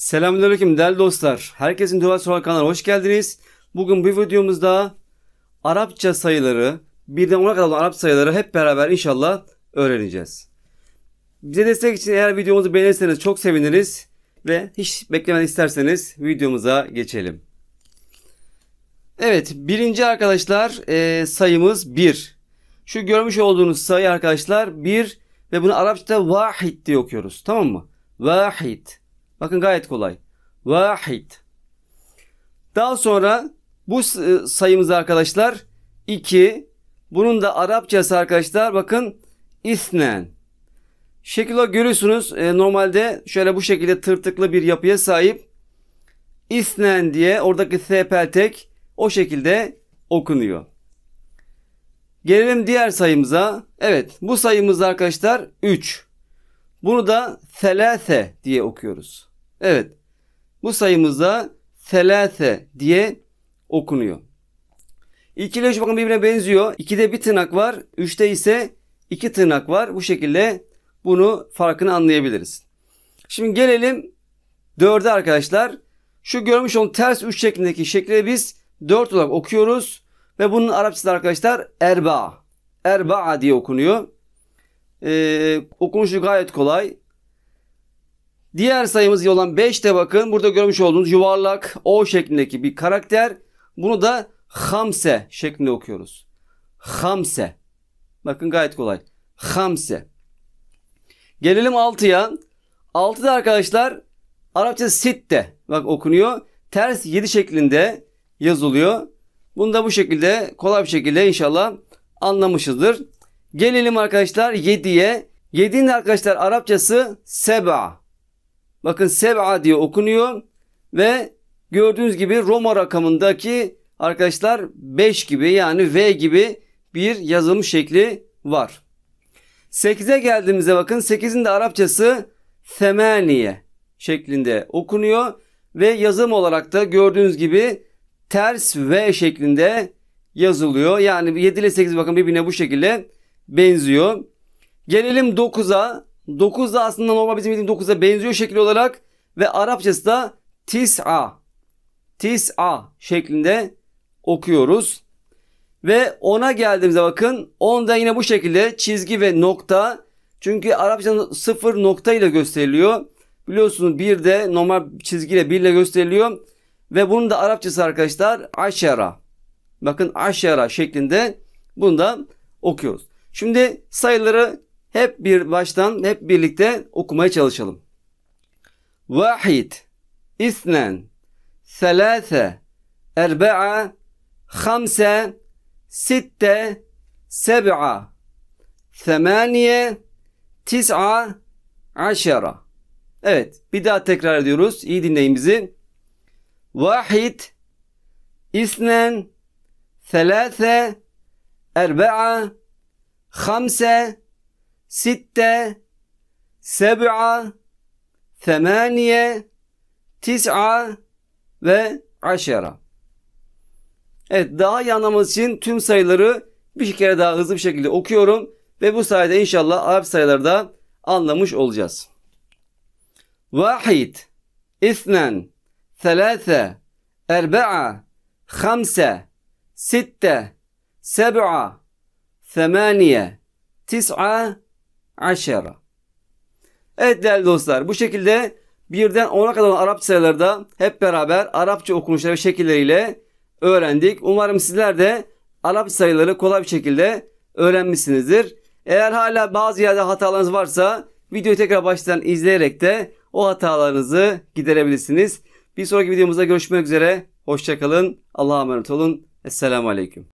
Selamünaleyküm değerli dostlar. Herkesin Dual Soru kanalına hoş geldiniz. Bugün bu videomuzda Arapça sayıları, birden ona kadar olan Arap sayıları hep beraber inşallah öğreneceğiz. Bize destek için eğer videomuzu beğenirseniz çok seviniriz ve hiç beklemeden isterseniz videomuza geçelim. Evet birinci arkadaşlar e, sayımız 1. Şu görmüş olduğunuz sayı arkadaşlar 1 ve bunu Arapçada vahid diye okuyoruz tamam mı? Vahid. Bakın gayet kolay. Vahid. Daha sonra bu e, sayımız arkadaşlar 2. Bunun da Arapçası arkadaşlar bakın isnen. olarak görüyorsunuz e, normalde şöyle bu şekilde tırtıklı bir yapıya sahip. İsnen diye oradaki tek o şekilde okunuyor. Gelelim diğer sayımıza. Evet bu sayımız arkadaşlar 3. Bunu da selase diye okuyoruz. Evet. Bu sayımızda selase diye okunuyor. İlk ile üç bakın birbirine benziyor. İkide bir tırnak var. Üçte ise iki tırnak var. Bu şekilde bunu farkını anlayabiliriz. Şimdi gelelim dörde arkadaşlar. Şu görmüş olduğunuz ters üç şeklindeki şekli biz dört olarak okuyoruz. Ve bunun Arapçası arkadaşlar erba. Erba diye okunuyor. Ee, okunuşu gayet kolay. Diğer sayımız olan 5'te bakın burada görmüş olduğunuz yuvarlak O şeklindeki bir karakter. Bunu da hamse şeklinde okuyoruz. Hamse. Bakın gayet kolay. Hamse. Gelelim 6'ya. 6'da arkadaşlar Arapça sitte bak okunuyor. Ters 7 şeklinde yazılıyor. Bunu da bu şekilde kolay bir şekilde inşallah anlamışızdır. Gelelim arkadaşlar 7'ye. 7'nin arkadaşlar Arapçası seba. Bakın Sev'a diye okunuyor ve gördüğünüz gibi Roma rakamındaki arkadaşlar 5 gibi yani V gibi bir yazılım şekli var. 8'e geldiğimizde bakın 8'in de Arapçası semaniye şeklinde okunuyor ve yazım olarak da gördüğünüz gibi ters V şeklinde yazılıyor. Yani 7 ile 8 bakın birbirine bu şekilde benziyor. Gelelim 9'a. 9 da aslında normal bizim bildiğimiz 9'a benziyor şekil olarak. Ve Arapçası da tis'a. Tis'a şeklinde okuyoruz. Ve 10'a geldiğimizde bakın 10'da yine bu şekilde çizgi ve nokta. Çünkü Arapçada 0 nokta ile gösteriliyor. Biliyorsunuz 1 de normal çizgiyle 1 ile gösteriliyor. Ve bunun da Arapçası arkadaşlar aşera. Bakın aşera şeklinde bunu da okuyoruz. Şimdi sayıları hep bir baştan hep birlikte okumaya çalışalım. Vahid, isnen, selase, erba'a, hamse, sitte, seb'a, semaniye, tis'a, aşara. Evet bir daha tekrar ediyoruz. İyi dinleyin bizi. Vahid, isnen, selase, erba'a, hamse, sitte, seb'a, temaniye, tis'a ve aşera. Evet daha iyi anlamamız için tüm sayıları bir kere daha hızlı bir şekilde okuyorum. Ve bu sayede inşallah Arap sayıları da anlamış olacağız. Vahid, isnen, thalâthe, erba'a, khamse, sitte, seb'a, ثمانية تسعة aşara. Evet değerli dostlar bu şekilde birden 10'a kadar olan Arap sayılarda hep beraber Arapça okunuşları ve şekilleriyle öğrendik. Umarım sizler de Arap sayıları kolay bir şekilde öğrenmişsinizdir. Eğer hala bazı yerde hatalarınız varsa videoyu tekrar baştan izleyerek de o hatalarınızı giderebilirsiniz. Bir sonraki videomuzda görüşmek üzere. Hoşçakalın. Allah'a emanet olun. Esselamu Aleyküm.